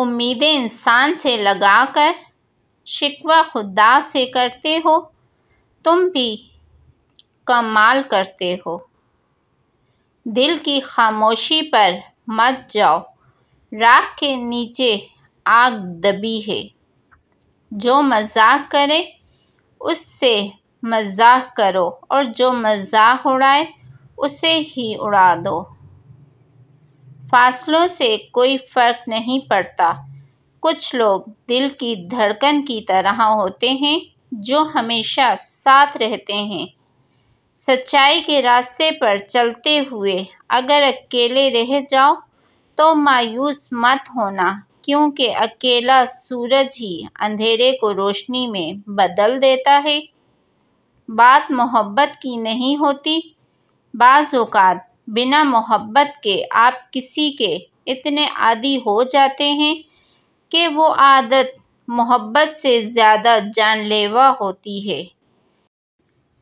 उम्मीदें इंसान से लगाकर शिकवा खुदा से करते हो तुम भी कमाल करते हो दिल की खामोशी पर मत जाओ राख के नीचे आग दबी है जो मजाक करे उससे मजाक करो और जो मजाक उड़ाए उसे ही उड़ा दो फासलों से कोई फ़र्क नहीं पड़ता कुछ लोग दिल की धड़कन की तरह होते हैं जो हमेशा साथ रहते हैं सच्चाई के रास्ते पर चलते हुए अगर अकेले रह जाओ तो मायूस मत होना क्योंकि अकेला सूरज ही अंधेरे को रोशनी में बदल देता है बात मोहब्बत की नहीं होती बाज़ात बिना मोहब्बत के आप किसी के इतने आदि हो जाते हैं कि वो आदत मोहब्बत से ज़्यादा जानलेवा होती है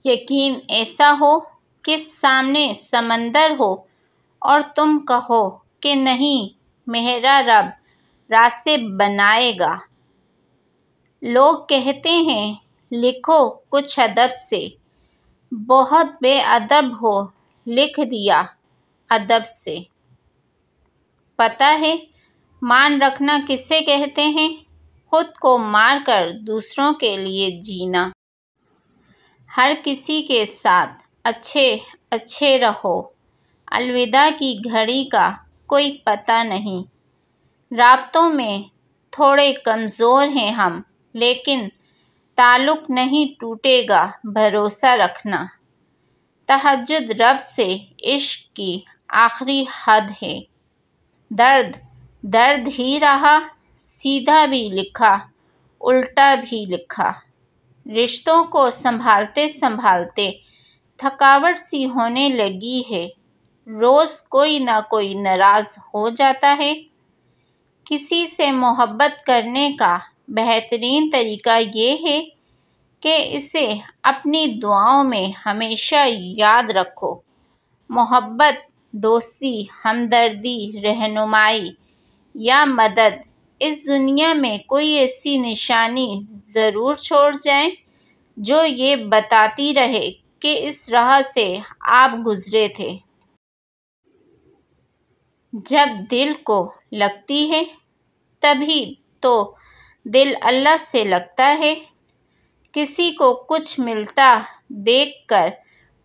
यकीन ऐसा हो कि सामने समंदर हो और तुम कहो कि नहीं मेरा रब रास्ते बनाएगा लोग कहते हैं लिखो कुछ अदब से बहुत बेअदब हो लिख दिया अदब से पता है मान रखना किसे कहते हैं खुद को मारकर दूसरों के लिए जीना हर किसी के साथ अच्छे अच्छे रहो अलविदा की घड़ी का कोई पता नहीं राबतों में थोड़े कमज़ोर हैं हम लेकिन ताल्लुक नहीं टूटेगा भरोसा रखना तहजद रब से इश्क की आखिरी हद है दर्द दर्द ही रहा सीधा भी लिखा उल्टा भी लिखा रिश्तों को संभालते संभालते थकावट सी होने लगी है रोज़ कोई ना कोई नाराज़ हो जाता है किसी से मोहब्बत करने का बेहतरीन तरीका ये है कि इसे अपनी दुआओं में हमेशा याद रखो मोहब्बत दोस्ती हमदर्दी रहनुमाई या मदद इस दुनिया में कोई ऐसी निशानी ज़रूर छोड़ जाएं जो ये बताती रहे कि इस राह से आप गुज़रे थे जब दिल को लगती है तभी तो दिल अल्लाह से लगता है किसी को कुछ मिलता देखकर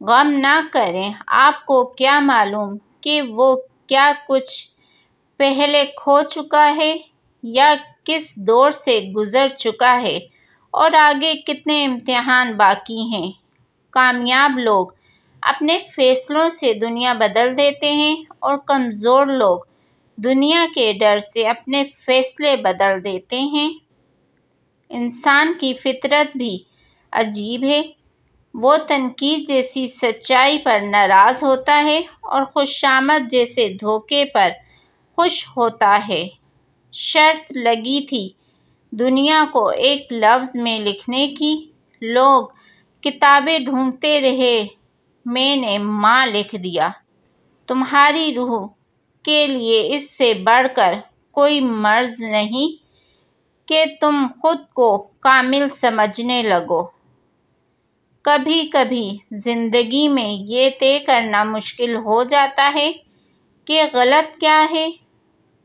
गम ना करें आपको क्या मालूम कि वो क्या कुछ पहले खो चुका है या किस दौर से गुज़र चुका है और आगे कितने इम्तिहान बाकी हैं कामयाब लोग अपने फैसलों से दुनिया बदल देते हैं और कमज़ोर लोग दुनिया के डर से अपने फैसले बदल देते हैं इंसान की फितरत भी अजीब है वो तनकीद जैसी सच्चाई पर नाराज़ होता है और खुशामद जैसे धोखे पर खुश होता है शर्त लगी थी दुनिया को एक लफ्ज़ में लिखने की लोग किताबें ढूंढते रहे मैंने माँ लिख दिया तुम्हारी रूह के लिए इससे बढ़कर कोई मर्ज नहीं कि तुम खुद को कामिल समझने लगो कभी कभी ज़िंदगी में ये तय करना मुश्किल हो जाता है कि गलत क्या है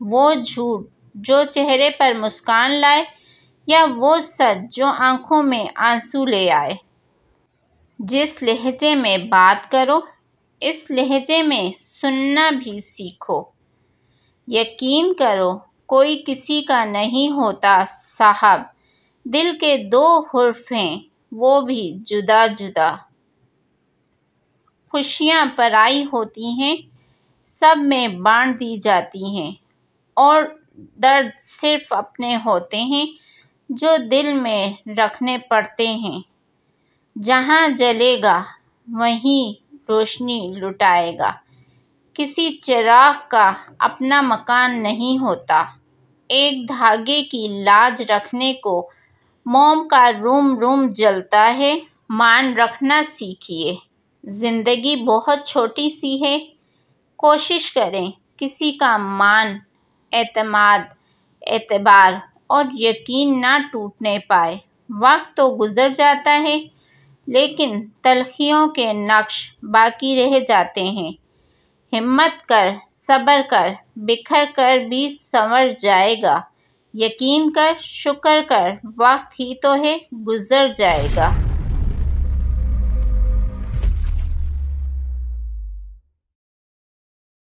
वो झूठ जो चेहरे पर मुस्कान लाए या वो सच जो आँखों में आंसू ले आए जिस लहजे में बात करो इस लहजे में सुनना भी सीखो यकीन करो कोई किसी का नहीं होता साहब दिल के दो हर्फ हैं वो भी जुदा जुदा खुशियाँ पराई होती हैं सब में बांट दी जाती हैं और दर्द सिर्फ अपने होते हैं जो दिल में रखने पड़ते हैं जहाँ जलेगा वहीं रोशनी लुटाएगा किसी चिराग का अपना मकान नहीं होता एक धागे की लाज रखने को मोम का रूम रूम जलता है मान रखना सीखिए ज़िंदगी बहुत छोटी सी है कोशिश करें किसी का मान एतमाद एतबार और यकीन ना टूटने पाए वक्त तो गुज़र जाता है लेकिन तलखियों के नक्श बाकी रह जाते हैं हिम्मत कर सब्र कर बिखर कर भी संवर जाएगा यकीन कर शुक्र कर वक्त ही तो है गुज़र जाएगा